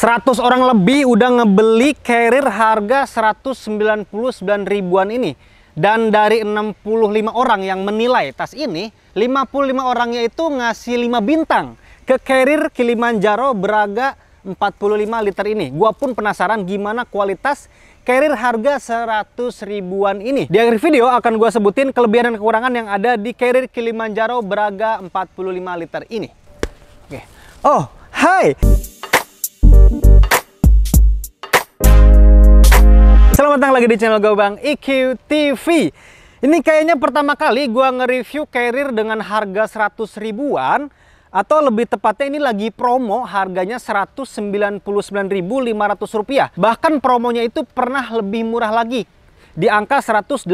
100 orang lebih udah ngebeli carrier harga 199 ribuan ini. Dan dari 65 orang yang menilai tas ini, 55 orangnya itu ngasih 5 bintang ke carrier Kilimanjaro Braga 45 liter ini. Gua pun penasaran gimana kualitas carrier harga 100 ribuan ini. Di akhir video akan gua sebutin kelebihan dan kekurangan yang ada di carrier Kilimanjaro Braga 45 liter ini. Oke. Okay. Oh, hai! Selamat datang lagi di channel Bang IQ TV. Ini kayaknya pertama kali gue nge-review carrier dengan harga 100 ribuan atau lebih tepatnya ini lagi promo harganya 199.500 rupiah. Bahkan promonya itu pernah lebih murah lagi di angka 185.000.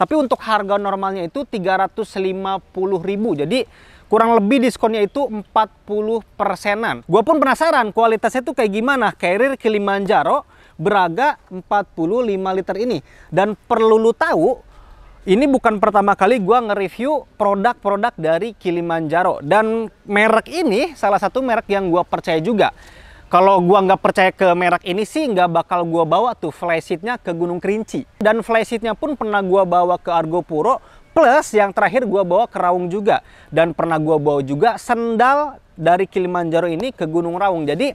Tapi untuk harga normalnya itu 350.000. Jadi kurang lebih diskonnya itu 40 persenan. Gua pun penasaran kualitasnya tuh kayak gimana. Carrier Kilimanjaro Braga 45 liter ini. Dan perlu lu tahu, ini bukan pertama kali gua nge-review produk-produk dari Kilimanjaro. Dan merek ini salah satu merek yang gua percaya juga. Kalau gua nggak percaya ke merek ini sih nggak bakal gua bawa tuh flysheetnya ke Gunung Kerinci. Dan flysheetnya pun pernah gua bawa ke Argo Puro Plus yang terakhir gue bawa kerawung juga. Dan pernah gue bawa juga sendal dari Kilimanjaro ini ke Gunung Raung. Jadi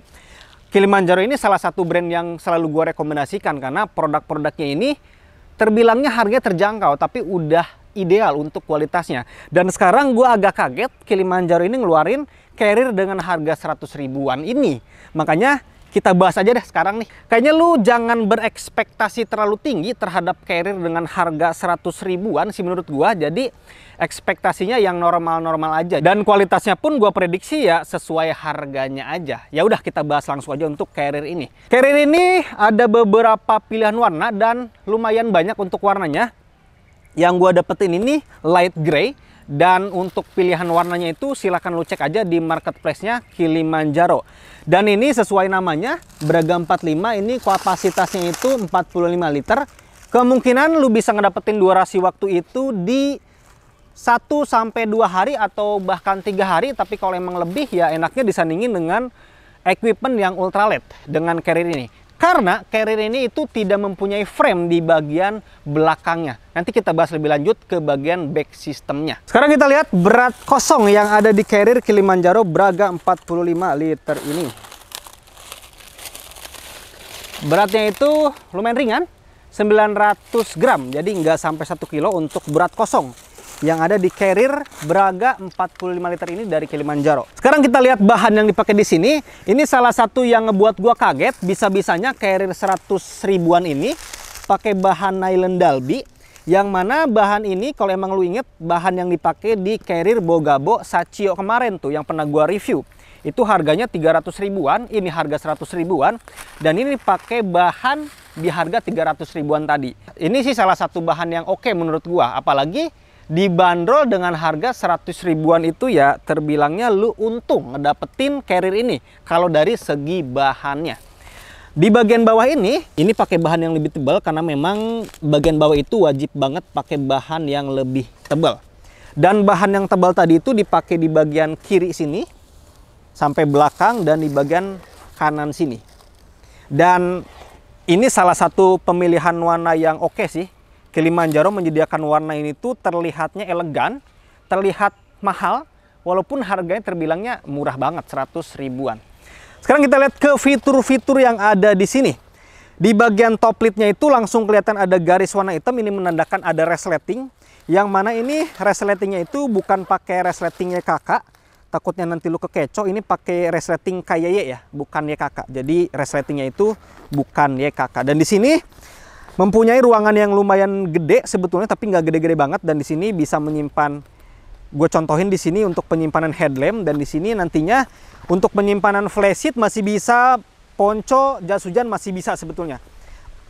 Kilimanjaro ini salah satu brand yang selalu gue rekomendasikan. Karena produk-produknya ini terbilangnya harganya terjangkau. Tapi udah ideal untuk kualitasnya. Dan sekarang gue agak kaget Kilimanjaro ini ngeluarin carrier dengan harga 100 ribuan ini. Makanya kita bahas aja deh sekarang nih. Kayaknya lu jangan berekspektasi terlalu tinggi terhadap carrier dengan harga 100 ribuan sih menurut gua. Jadi ekspektasinya yang normal-normal aja dan kualitasnya pun gua prediksi ya sesuai harganya aja. Ya udah kita bahas langsung aja untuk carrier ini. Carrier ini ada beberapa pilihan warna dan lumayan banyak untuk warnanya. Yang gua dapetin ini light gray dan untuk pilihan warnanya itu silahkan lu cek aja di marketplace-nya Kilimanjaro. Dan ini sesuai namanya, Braga 45 ini kapasitasnya itu 45 liter. Kemungkinan lu bisa ngedapetin durasi waktu itu di 1 sampai 2 hari atau bahkan tiga hari. Tapi kalau emang lebih ya enaknya disandingin dengan equipment yang ultralight dengan carrier ini. Karena carrier ini itu tidak mempunyai frame di bagian belakangnya. Nanti kita bahas lebih lanjut ke bagian back systemnya. Sekarang kita lihat berat kosong yang ada di carrier Kilimanjaro Braga 45 liter ini. Beratnya itu lumayan ringan, 900 gram. Jadi nggak sampai 1 kilo untuk berat kosong yang ada di carrier Braga 45 liter ini dari Kilimanjaro. Sekarang kita lihat bahan yang dipakai di sini. Ini salah satu yang ngebuat gua kaget, bisa-bisanya carrier 100 ribuan ini pakai bahan nylon Dalby yang mana bahan ini kalau emang lu inget bahan yang dipakai di carrier Bogabo Sachio kemarin tuh yang pernah gua review itu harganya 300 ribuan ini harga 100 ribuan dan ini pakai bahan di harga 300 ribuan tadi ini sih salah satu bahan yang oke okay menurut gua apalagi dibanderol dengan harga 100 ribuan itu ya terbilangnya lu untung ngedapetin carrier ini kalau dari segi bahannya. Di bagian bawah ini, ini pakai bahan yang lebih tebal karena memang bagian bawah itu wajib banget pakai bahan yang lebih tebal. Dan bahan yang tebal tadi itu dipakai di bagian kiri sini sampai belakang dan di bagian kanan sini. Dan ini salah satu pemilihan warna yang oke sih Kilimanjaro menyediakan warna ini tuh terlihatnya elegan, terlihat mahal, walaupun harganya terbilangnya murah banget, 100 ribuan. Sekarang kita lihat ke fitur-fitur yang ada di sini. Di bagian top lidnya itu langsung kelihatan ada garis warna hitam, ini menandakan ada resleting. Yang mana ini resletingnya itu bukan pakai resletingnya kakak, takutnya nanti lu kekeco, ini pakai resleting kayak ya, bukan ya kakak. Jadi resletingnya itu bukan ya kakak. Dan di sini mempunyai ruangan yang lumayan gede sebetulnya tapi nggak gede-gede banget dan di sini bisa menyimpan gue contohin di sini untuk penyimpanan headlamp dan di sini nantinya untuk penyimpanan flashit masih bisa ponco jas hujan masih bisa sebetulnya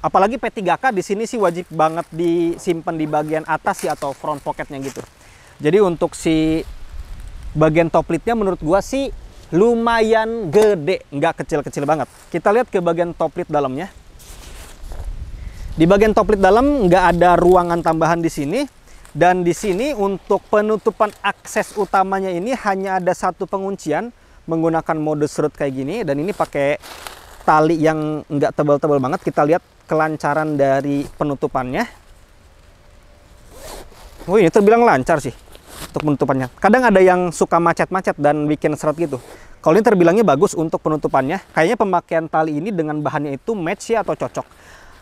apalagi P3K di sini sih wajib banget disimpan di bagian atas sih atau front pocketnya gitu jadi untuk si bagian top lidnya menurut gue sih lumayan gede nggak kecil-kecil banget kita lihat ke bagian top lid dalamnya di bagian top dalam nggak ada ruangan tambahan di sini. Dan di sini untuk penutupan akses utamanya ini hanya ada satu penguncian menggunakan mode serut kayak gini. Dan ini pakai tali yang nggak tebal-tebal banget. Kita lihat kelancaran dari penutupannya. Wih, ini terbilang lancar sih untuk penutupannya. Kadang ada yang suka macet-macet dan bikin serut gitu. Kalau ini terbilangnya bagus untuk penutupannya. Kayaknya pemakaian tali ini dengan bahannya itu match ya atau cocok.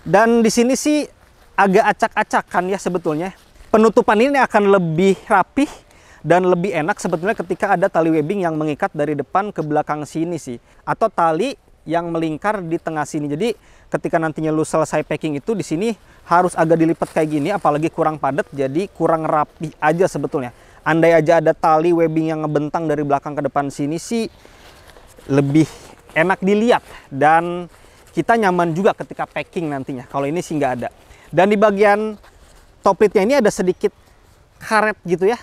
Dan di sini sih agak acak-acakan ya sebetulnya. Penutupan ini akan lebih rapih dan lebih enak sebetulnya ketika ada tali webbing yang mengikat dari depan ke belakang sini sih. Atau tali yang melingkar di tengah sini. Jadi ketika nantinya lu selesai packing itu di sini harus agak dilipat kayak gini apalagi kurang padat jadi kurang rapi aja sebetulnya. Andai aja ada tali webbing yang ngebentang dari belakang ke depan sini sih lebih enak dilihat dan kita nyaman juga ketika packing nantinya. Kalau ini sih nggak ada. Dan di bagian top lidnya ini ada sedikit karet gitu ya.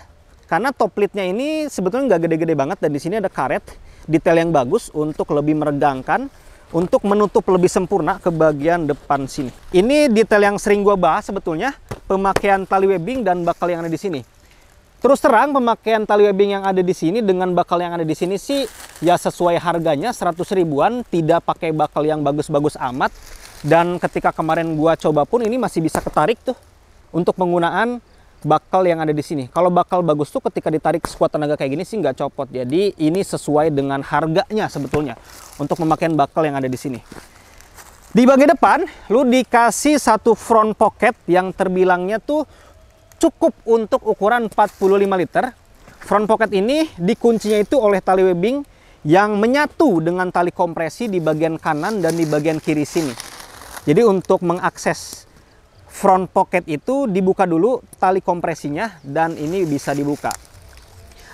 Karena top lidnya ini sebetulnya nggak gede-gede banget dan di sini ada karet detail yang bagus untuk lebih meregangkan untuk menutup lebih sempurna ke bagian depan sini. Ini detail yang sering gue bahas sebetulnya, pemakaian tali webbing dan bakal yang ada di sini. Terus terang pemakaian tali webbing yang ada di sini dengan bakal yang ada di sini sih ya sesuai harganya 100 ribuan, tidak pakai bakal yang bagus-bagus amat. Dan ketika kemarin gua coba pun ini masih bisa ketarik tuh untuk penggunaan bakal yang ada di sini. Kalau bakal bagus tuh ketika ditarik sekuat tenaga kayak gini sih nggak copot. Jadi ini sesuai dengan harganya sebetulnya untuk pemakaian bakal yang ada di sini. Di bagian depan lu dikasih satu front pocket yang terbilangnya tuh cukup untuk ukuran 45 liter. Front pocket ini dikuncinya itu oleh tali webbing yang menyatu dengan tali kompresi di bagian kanan dan di bagian kiri sini. Jadi untuk mengakses front pocket itu dibuka dulu tali kompresinya dan ini bisa dibuka.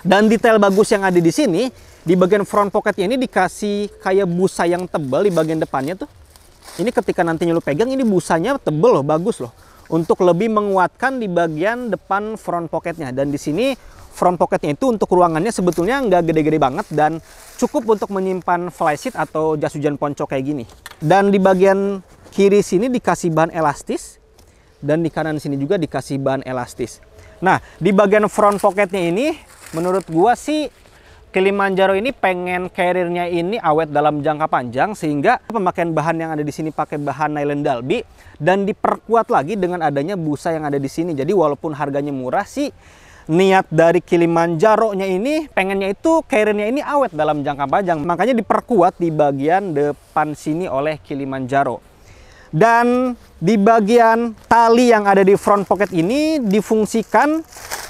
Dan detail bagus yang ada di sini, di bagian front pocketnya ini dikasih kayak busa yang tebal di bagian depannya tuh. Ini ketika nantinya lu pegang, ini busanya tebel loh, bagus loh untuk lebih menguatkan di bagian depan front pocketnya dan di sini front pocketnya itu untuk ruangannya sebetulnya nggak gede-gede banget dan cukup untuk menyimpan flysheet atau jas hujan ponco kayak gini dan di bagian kiri sini dikasih bahan elastis dan di kanan sini juga dikasih bahan elastis nah di bagian front pocketnya ini menurut gua sih Kilimanjaro ini pengen karirnya ini awet dalam jangka panjang sehingga pemakaian bahan yang ada di sini pakai bahan nylon dalbi dan diperkuat lagi dengan adanya busa yang ada di sini. Jadi walaupun harganya murah sih niat dari Kilimanjaro-nya ini pengennya itu karirnya ini awet dalam jangka panjang. Makanya diperkuat di bagian depan sini oleh Kilimanjaro. Dan di bagian tali yang ada di front pocket ini difungsikan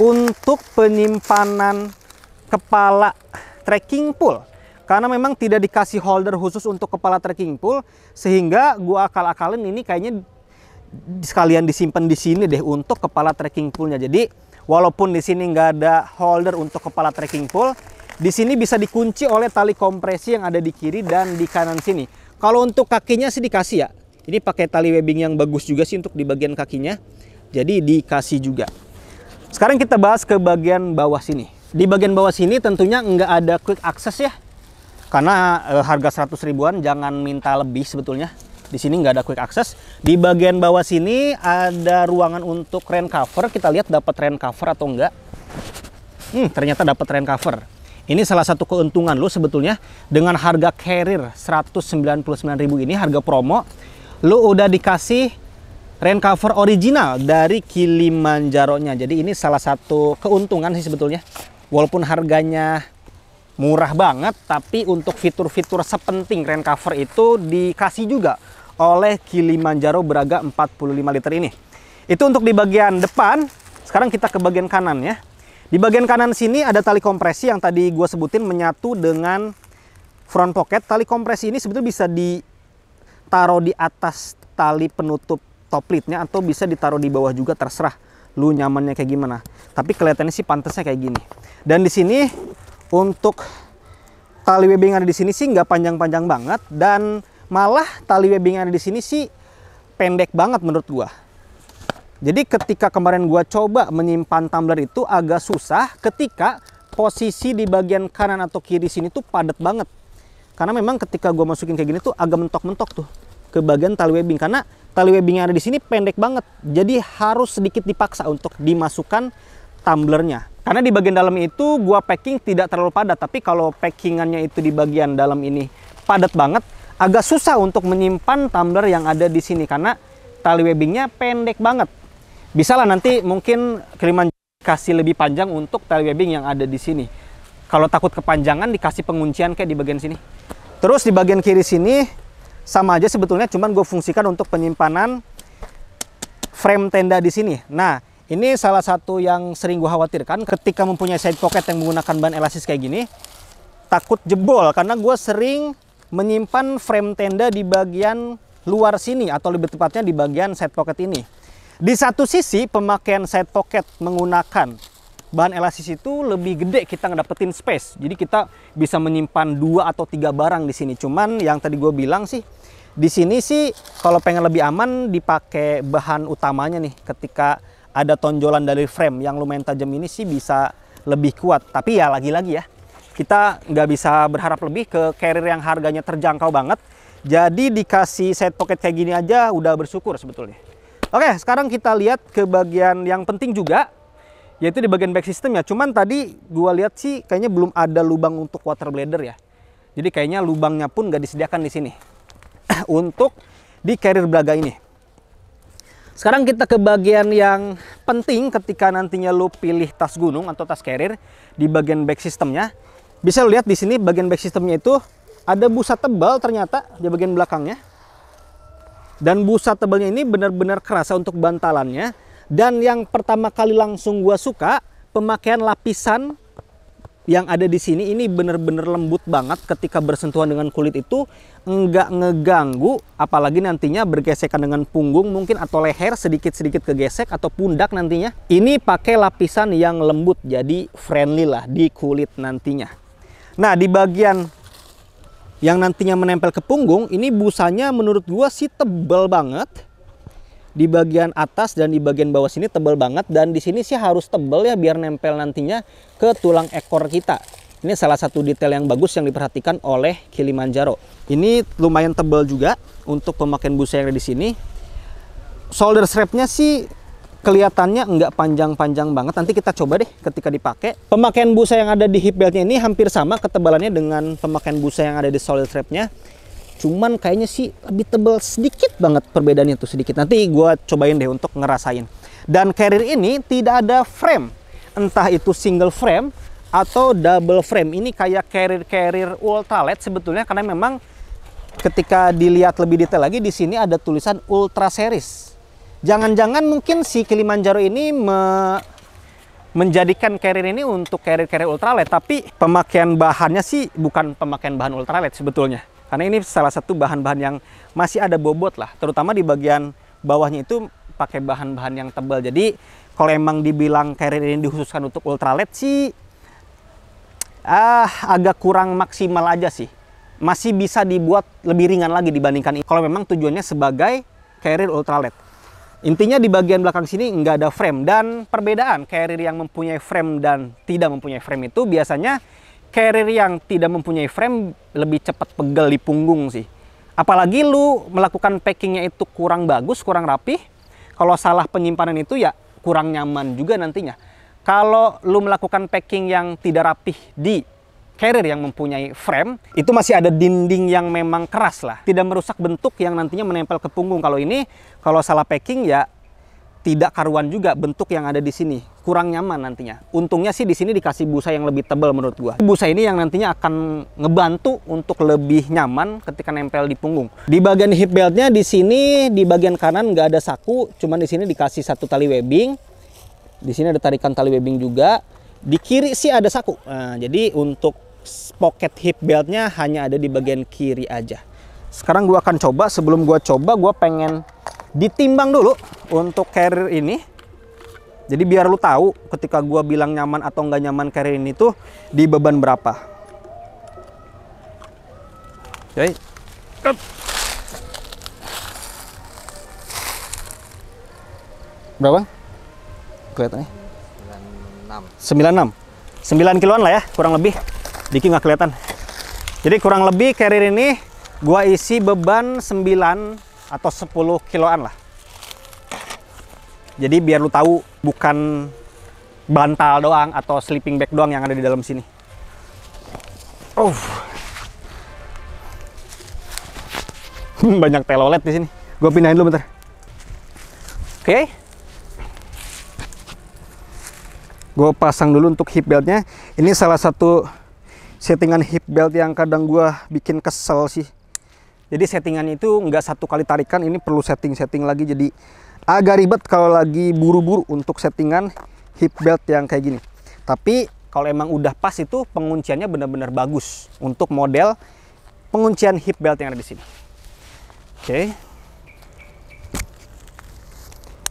untuk penyimpanan kepala trekking pole karena memang tidak dikasih holder khusus untuk kepala trekking pole sehingga gua akal-akalin ini kayaknya sekalian disimpan di sini deh untuk kepala trekking poolnya jadi walaupun di sini nggak ada holder untuk kepala trekking pole di sini bisa dikunci oleh tali kompresi yang ada di kiri dan di kanan sini kalau untuk kakinya sih dikasih ya ini pakai tali webbing yang bagus juga sih untuk di bagian kakinya jadi dikasih juga sekarang kita bahas ke bagian bawah sini di bagian bawah sini tentunya nggak ada quick access ya. Karena e, harga 100 ribuan jangan minta lebih sebetulnya. Di sini nggak ada quick access. Di bagian bawah sini ada ruangan untuk rain cover. Kita lihat dapat rain cover atau enggak. Hmm, ternyata dapat rain cover. Ini salah satu keuntungan lo sebetulnya dengan harga carrier ribu ini harga promo Lo udah dikasih rain cover original dari Kilimanjaro-nya. Jadi ini salah satu keuntungan sih sebetulnya walaupun harganya murah banget tapi untuk fitur-fitur sepenting rain cover itu dikasih juga oleh Kilimanjaro Braga 45 liter ini itu untuk di bagian depan sekarang kita ke bagian kanan ya di bagian kanan sini ada tali kompresi yang tadi gue sebutin menyatu dengan front pocket tali kompresi ini sebetulnya bisa ditaruh di atas tali penutup top lidnya atau bisa ditaruh di bawah juga terserah lu nyamannya kayak gimana tapi kelihatannya sih pantasnya kayak gini dan di sini untuk tali webbing ada di sini sih nggak panjang-panjang banget dan malah tali webbing ada di sini sih pendek banget menurut gua jadi ketika kemarin gua coba menyimpan tumbler itu agak susah ketika posisi di bagian kanan atau kiri sini tuh padat banget karena memang ketika gua masukin kayak gini tuh agak mentok-mentok tuh ke bagian tali webbing karena tali webbing yang ada di sini pendek banget. Jadi harus sedikit dipaksa untuk dimasukkan tumblernya. Karena di bagian dalam itu gua packing tidak terlalu padat, tapi kalau packingannya itu di bagian dalam ini padat banget, agak susah untuk menyimpan tumbler yang ada di sini karena tali webbingnya pendek banget. Bisa lah nanti mungkin kiriman kasih lebih panjang untuk tali webbing yang ada di sini. Kalau takut kepanjangan dikasih penguncian kayak di bagian sini. Terus di bagian kiri sini sama aja sebetulnya cuman gue fungsikan untuk penyimpanan frame tenda di sini nah ini salah satu yang sering gue khawatirkan ketika mempunyai side pocket yang menggunakan ban elastis kayak gini takut jebol karena gue sering menyimpan frame tenda di bagian luar sini atau lebih tepatnya di bagian side pocket ini di satu sisi pemakaian side pocket menggunakan bahan elastis itu lebih gede kita ngedapetin space. Jadi kita bisa menyimpan dua atau tiga barang di sini. Cuman yang tadi gue bilang sih di sini sih kalau pengen lebih aman dipakai bahan utamanya nih ketika ada tonjolan dari frame yang lumayan tajam ini sih bisa lebih kuat. Tapi ya lagi-lagi ya kita nggak bisa berharap lebih ke carrier yang harganya terjangkau banget. Jadi dikasih set pocket kayak gini aja udah bersyukur sebetulnya. Oke sekarang kita lihat ke bagian yang penting juga yaitu di bagian back system ya. Cuman tadi gua lihat sih kayaknya belum ada lubang untuk water blader ya. Jadi kayaknya lubangnya pun nggak disediakan di sini. untuk di carrier belaga ini. Sekarang kita ke bagian yang penting ketika nantinya lo pilih tas gunung atau tas carrier di bagian back systemnya. Bisa lo lihat di sini bagian back systemnya itu ada busa tebal ternyata di bagian belakangnya. Dan busa tebalnya ini benar-benar kerasa untuk bantalannya. Dan yang pertama kali langsung gua suka pemakaian lapisan yang ada di sini ini benar-benar lembut banget ketika bersentuhan dengan kulit itu enggak ngeganggu apalagi nantinya bergesekan dengan punggung mungkin atau leher sedikit-sedikit kegesek atau pundak nantinya ini pakai lapisan yang lembut jadi friendly lah di kulit nantinya nah di bagian yang nantinya menempel ke punggung ini busanya menurut gua sih tebel banget di bagian atas dan di bagian bawah sini tebal banget dan di sini sih harus tebal ya biar nempel nantinya ke tulang ekor kita ini salah satu detail yang bagus yang diperhatikan oleh Kilimanjaro ini lumayan tebal juga untuk pemakaian busa yang ada di sini shoulder strapnya sih kelihatannya nggak panjang-panjang banget. Nanti kita coba deh ketika dipakai. Pemakaian busa yang ada di hip beltnya ini hampir sama ketebalannya dengan pemakaian busa yang ada di solid strapnya cuman kayaknya sih lebih tebal sedikit banget perbedaannya tuh sedikit nanti gue cobain deh untuk ngerasain dan carrier ini tidak ada frame entah itu single frame atau double frame ini kayak carrier carrier ultralight sebetulnya karena memang ketika dilihat lebih detail lagi di sini ada tulisan ultra series jangan-jangan mungkin si Kilimanjaro ini me menjadikan carrier ini untuk carrier-carrier ultralight tapi pemakaian bahannya sih bukan pemakaian bahan ultralight sebetulnya karena ini salah satu bahan-bahan yang masih ada bobot lah, terutama di bagian bawahnya itu pakai bahan-bahan yang tebal. Jadi kalau emang dibilang carrier ini dikhususkan untuk ultralight sih ah agak kurang maksimal aja sih. Masih bisa dibuat lebih ringan lagi dibandingkan ini. Kalau memang tujuannya sebagai carrier ultralight. Intinya di bagian belakang sini nggak ada frame dan perbedaan carrier yang mempunyai frame dan tidak mempunyai frame itu biasanya carrier yang tidak mempunyai frame lebih cepat pegel di punggung sih. Apalagi lu melakukan packingnya itu kurang bagus, kurang rapih. Kalau salah penyimpanan itu ya kurang nyaman juga nantinya. Kalau lu melakukan packing yang tidak rapih di carrier yang mempunyai frame, itu masih ada dinding yang memang keras lah. Tidak merusak bentuk yang nantinya menempel ke punggung. Kalau ini, kalau salah packing ya tidak karuan juga bentuk yang ada di sini kurang nyaman nantinya untungnya sih di sini dikasih busa yang lebih tebal menurut gua busa ini yang nantinya akan ngebantu untuk lebih nyaman ketika nempel di punggung di bagian hip beltnya di sini di bagian kanan nggak ada saku cuman di sini dikasih satu tali webbing di sini ada tarikan tali webbing juga di kiri sih ada saku nah, jadi untuk pocket hip beltnya hanya ada di bagian kiri aja sekarang gua akan coba sebelum gua coba gua pengen ditimbang dulu untuk carrier ini jadi biar lu tahu ketika gua bilang nyaman atau nggak nyaman carrier ini tuh di beban berapa oke berapa kelihatannya 96 96 9 kiloan lah ya kurang lebih Diki nggak kelihatan jadi kurang lebih carrier ini gua isi beban 9 atau 10 kiloan lah. Jadi biar lu tahu bukan bantal doang atau sleeping bag doang yang ada di dalam sini. Oh. Banyak telolet di sini. Gua pindahin dulu bentar. Oke. Okay. Gue pasang dulu untuk hip beltnya. Ini salah satu settingan hip belt yang kadang gue bikin kesel sih jadi settingannya itu nggak satu kali tarikan, ini perlu setting-setting lagi. Jadi agak ribet kalau lagi buru-buru untuk settingan hip belt yang kayak gini. Tapi kalau emang udah pas itu pengunciannya benar-benar bagus untuk model penguncian hip belt yang ada di sini. Oke.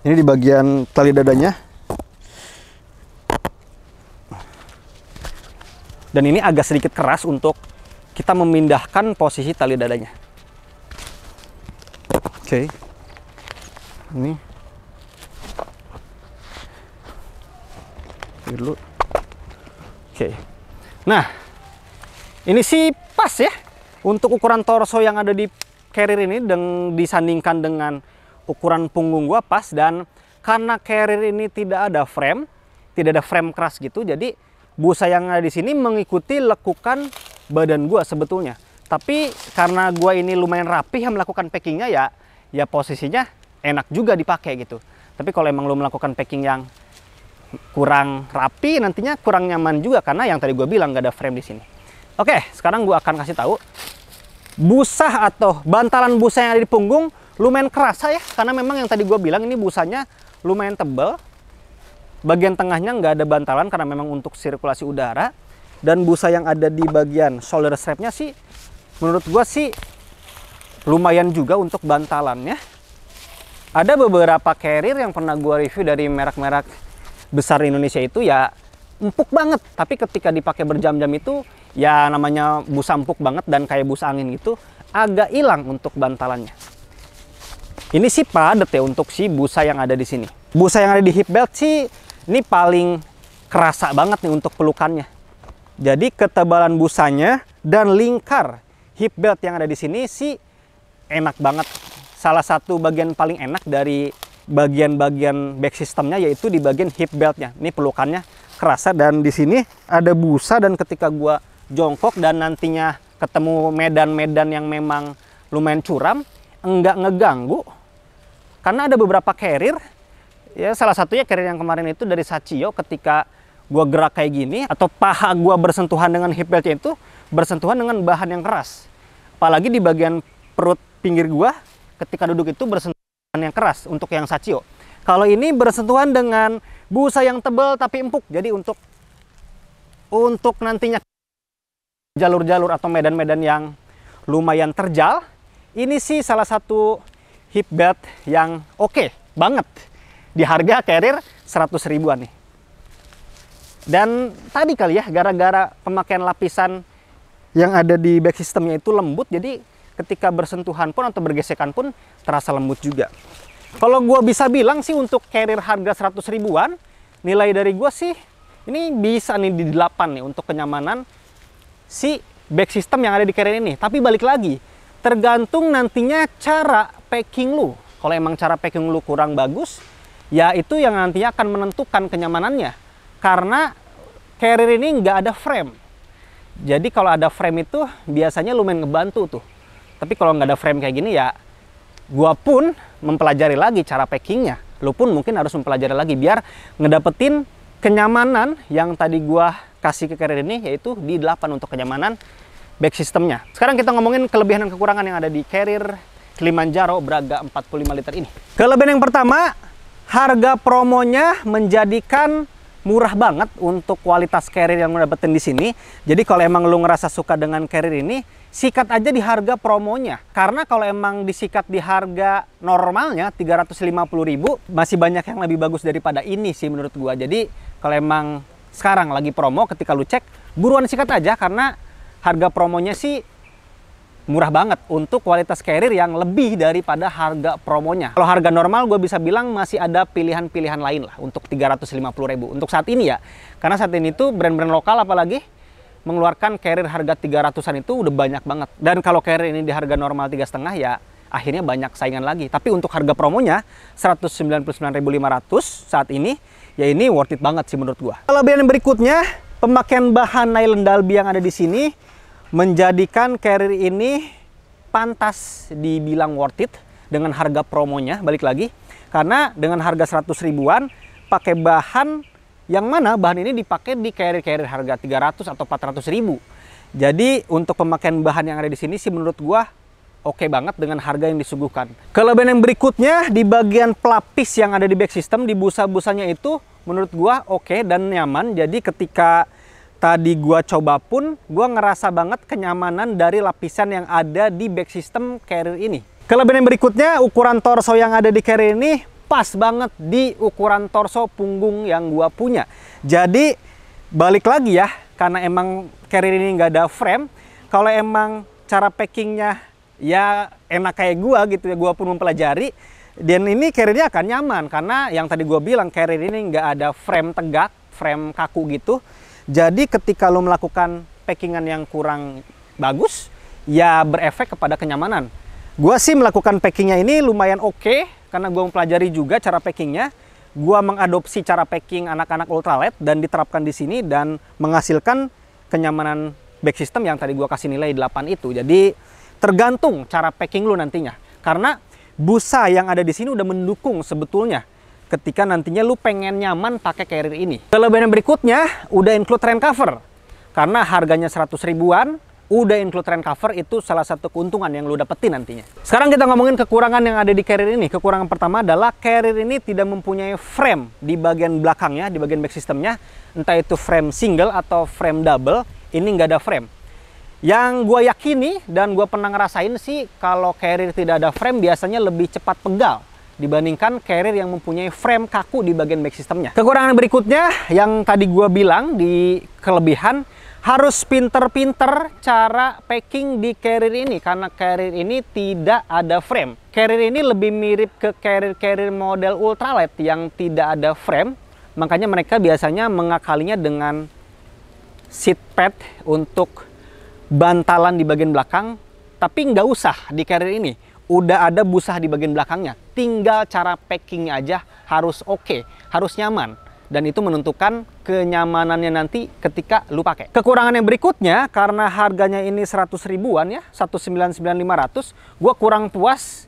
Ini di bagian tali dadanya. Dan ini agak sedikit keras untuk kita memindahkan posisi tali dadanya. Oke. Okay. Ini. Dulu. Oke. Okay. Nah, ini sih pas ya untuk ukuran torso yang ada di carrier ini dan disandingkan dengan ukuran punggung gua pas dan karena carrier ini tidak ada frame, tidak ada frame keras gitu, jadi busa yang ada di sini mengikuti lekukan badan gua sebetulnya. Tapi karena gua ini lumayan rapih yang melakukan packingnya ya, ya posisinya enak juga dipakai gitu. Tapi kalau emang lo melakukan packing yang kurang rapi nantinya kurang nyaman juga karena yang tadi gue bilang gak ada frame di sini. Oke, sekarang gue akan kasih tahu busa atau bantalan busa yang ada di punggung lumayan kerasa ya karena memang yang tadi gue bilang ini busanya lumayan tebal bagian tengahnya nggak ada bantalan karena memang untuk sirkulasi udara dan busa yang ada di bagian shoulder strapnya sih menurut gue sih lumayan juga untuk bantalannya ada beberapa carrier yang pernah gue review dari merek-merek besar Indonesia itu ya empuk banget tapi ketika dipakai berjam-jam itu ya namanya busa empuk banget dan kayak busa angin gitu agak hilang untuk bantalannya ini sih padat ya untuk si busa yang ada di sini busa yang ada di hip belt sih ini paling kerasa banget nih untuk pelukannya jadi ketebalan busanya dan lingkar hip belt yang ada di sini sih enak banget. Salah satu bagian paling enak dari bagian-bagian back systemnya yaitu di bagian hip beltnya. Ini pelukannya kerasa dan di sini ada busa dan ketika gua jongkok dan nantinya ketemu medan-medan yang memang lumayan curam, enggak ngeganggu. Karena ada beberapa carrier, ya salah satunya carrier yang kemarin itu dari Sachio ketika gua gerak kayak gini atau paha gua bersentuhan dengan hip beltnya itu bersentuhan dengan bahan yang keras. Apalagi di bagian perut pinggir gua ketika duduk itu bersentuhan yang keras untuk yang sacio. Kalau ini bersentuhan dengan busa yang tebal tapi empuk. Jadi untuk untuk nantinya jalur-jalur atau medan-medan yang lumayan terjal, ini sih salah satu hip bed yang oke okay banget di harga carrier 100 ribuan nih. Dan tadi kali ya gara-gara pemakaian lapisan yang ada di back systemnya itu lembut jadi ketika bersentuhan pun atau bergesekan pun terasa lembut juga. Kalau gue bisa bilang sih untuk carrier harga 100 ribuan, nilai dari gue sih ini bisa nih di 8 nih untuk kenyamanan si back system yang ada di carrier ini. Tapi balik lagi, tergantung nantinya cara packing lu. Kalau emang cara packing lu kurang bagus, ya itu yang nantinya akan menentukan kenyamanannya. Karena carrier ini nggak ada frame. Jadi kalau ada frame itu biasanya lumayan ngebantu tuh tapi kalau nggak ada frame kayak gini ya gua pun mempelajari lagi cara packingnya. Lu pun mungkin harus mempelajari lagi biar ngedapetin kenyamanan yang tadi gua kasih ke carrier ini yaitu di 8 untuk kenyamanan back systemnya. Sekarang kita ngomongin kelebihan dan kekurangan yang ada di carrier Kilimanjaro Braga 45 liter ini. Kelebihan yang pertama, harga promonya menjadikan murah banget untuk kualitas carrier yang lo dapetin di sini. Jadi kalau emang lu ngerasa suka dengan carrier ini, sikat aja di harga promonya. Karena kalau emang disikat di harga normalnya 350.000 masih banyak yang lebih bagus daripada ini sih menurut gua. Jadi kalau emang sekarang lagi promo ketika lu cek, buruan sikat aja karena harga promonya sih murah banget untuk kualitas carrier yang lebih daripada harga promonya. Kalau harga normal gue bisa bilang masih ada pilihan-pilihan lain lah untuk 350 ribu. untuk saat ini ya. Karena saat ini tuh brand-brand lokal apalagi mengeluarkan carrier harga 300-an itu udah banyak banget. Dan kalau carrier ini di harga normal tiga setengah ya akhirnya banyak saingan lagi. Tapi untuk harga promonya 199.500 saat ini ya ini worth it banget sih menurut gua. Kelebihan berikutnya pemakaian bahan nylon dalbi yang ada di sini menjadikan carrier ini pantas dibilang worth it dengan harga promonya balik lagi karena dengan harga 100 ribuan pakai bahan yang mana bahan ini dipakai di carrier-carrier harga 300 atau 400 ribu jadi untuk pemakaian bahan yang ada di sini sih menurut gua oke okay banget dengan harga yang disuguhkan kelebihan yang berikutnya di bagian pelapis yang ada di back system di busa-busanya itu menurut gua oke okay dan nyaman jadi ketika tadi gua coba pun gua ngerasa banget kenyamanan dari lapisan yang ada di back system carrier ini. Kelebihan yang berikutnya ukuran torso yang ada di carrier ini pas banget di ukuran torso punggung yang gua punya. Jadi balik lagi ya karena emang carrier ini nggak ada frame, kalau emang cara packingnya ya enak kayak gua gitu ya gua pun mempelajari dan ini carriernya akan nyaman karena yang tadi gua bilang carrier ini nggak ada frame tegak, frame kaku gitu jadi ketika lo melakukan packingan yang kurang bagus, ya berefek kepada kenyamanan. Gua sih melakukan packingnya ini lumayan oke okay, karena gua mempelajari juga cara packingnya. Gua mengadopsi cara packing anak-anak ultralight dan diterapkan di sini dan menghasilkan kenyamanan back system yang tadi gua kasih nilai 8 itu. Jadi tergantung cara packing lo nantinya. Karena busa yang ada di sini udah mendukung sebetulnya ketika nantinya lu pengen nyaman pakai carrier ini. Kelebihan yang berikutnya, udah include rain cover. Karena harganya 100 ribuan, udah include rain cover itu salah satu keuntungan yang lu dapetin nantinya. Sekarang kita ngomongin kekurangan yang ada di carrier ini. Kekurangan pertama adalah carrier ini tidak mempunyai frame di bagian belakangnya, di bagian back systemnya. Entah itu frame single atau frame double, ini nggak ada frame. Yang gue yakini dan gue pernah ngerasain sih kalau carrier tidak ada frame biasanya lebih cepat pegal dibandingkan carrier yang mempunyai frame kaku di bagian back systemnya. Kekurangan berikutnya yang tadi gue bilang di kelebihan harus pinter-pinter cara packing di carrier ini karena carrier ini tidak ada frame. Carrier ini lebih mirip ke carrier-carrier model ultralight yang tidak ada frame. Makanya mereka biasanya mengakalinya dengan seat pad untuk bantalan di bagian belakang tapi nggak usah di carrier ini udah ada busa di bagian belakangnya. Tinggal cara packingnya aja harus oke, okay, harus nyaman. Dan itu menentukan kenyamanannya nanti ketika lu pakai. Kekurangan yang berikutnya, karena harganya ini 100 ribuan ya, 199.500, gue kurang puas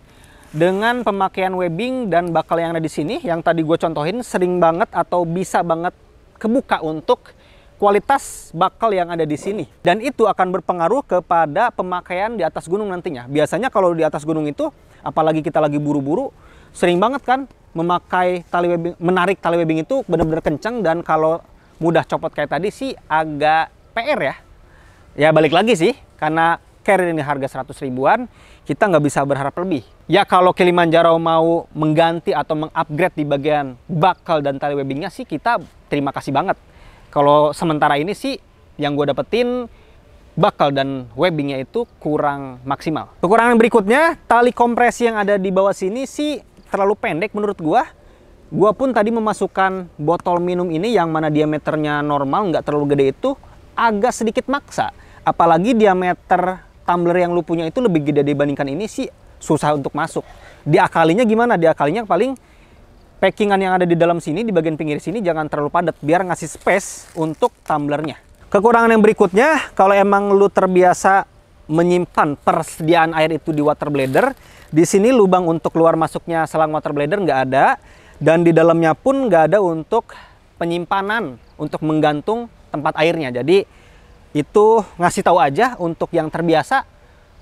dengan pemakaian webbing dan bakal yang ada di sini, yang tadi gue contohin sering banget atau bisa banget kebuka untuk kualitas bakal yang ada di sini. Dan itu akan berpengaruh kepada pemakaian di atas gunung nantinya. Biasanya kalau di atas gunung itu, apalagi kita lagi buru-buru, sering banget kan memakai tali webbing, menarik tali webbing itu benar-benar kencang dan kalau mudah copot kayak tadi sih agak PR ya. Ya balik lagi sih, karena carrier ini harga 100 ribuan, kita nggak bisa berharap lebih. Ya kalau Kilimanjaro mau mengganti atau mengupgrade di bagian bakal dan tali webbingnya sih kita terima kasih banget kalau sementara ini sih yang gue dapetin bakal dan webbingnya itu kurang maksimal. Kekurangan berikutnya, tali kompresi yang ada di bawah sini sih terlalu pendek menurut gue. Gue pun tadi memasukkan botol minum ini yang mana diameternya normal nggak terlalu gede itu agak sedikit maksa. Apalagi diameter tumbler yang lu punya itu lebih gede dibandingkan ini sih susah untuk masuk. Diakalinya gimana? Diakalinya paling packingan yang ada di dalam sini, di bagian pinggir sini jangan terlalu padat biar ngasih space untuk tumblernya. Kekurangan yang berikutnya, kalau emang lu terbiasa menyimpan persediaan air itu di water blader, di sini lubang untuk keluar masuknya selang water blader nggak ada, dan di dalamnya pun nggak ada untuk penyimpanan untuk menggantung tempat airnya. Jadi itu ngasih tahu aja untuk yang terbiasa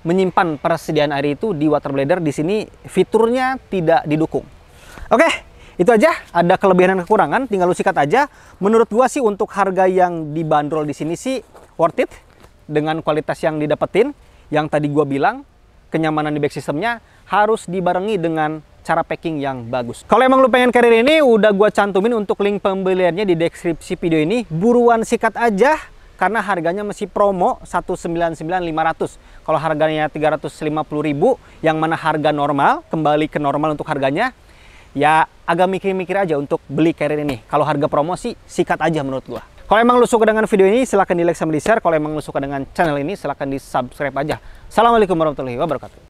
menyimpan persediaan air itu di water blader di sini fiturnya tidak didukung. Oke, okay, itu aja, ada kelebihan dan kekurangan, tinggal lu sikat aja. Menurut gua sih untuk harga yang dibanderol di sini sih worth it dengan kualitas yang didapetin. Yang tadi gua bilang, kenyamanan di back systemnya harus dibarengi dengan cara packing yang bagus. Kalau emang lu pengen carrier ini, udah gua cantumin untuk link pembeliannya di deskripsi video ini. Buruan sikat aja karena harganya masih promo 199.500. Kalau harganya 350.000 yang mana harga normal, kembali ke normal untuk harganya ya agak mikir-mikir aja untuk beli carrier ini. Kalau harga promosi, sikat aja menurut gua. Kalau emang lu suka dengan video ini, silahkan di like sama di share. Kalau emang lu suka dengan channel ini, silahkan di subscribe aja. Assalamualaikum warahmatullahi wabarakatuh.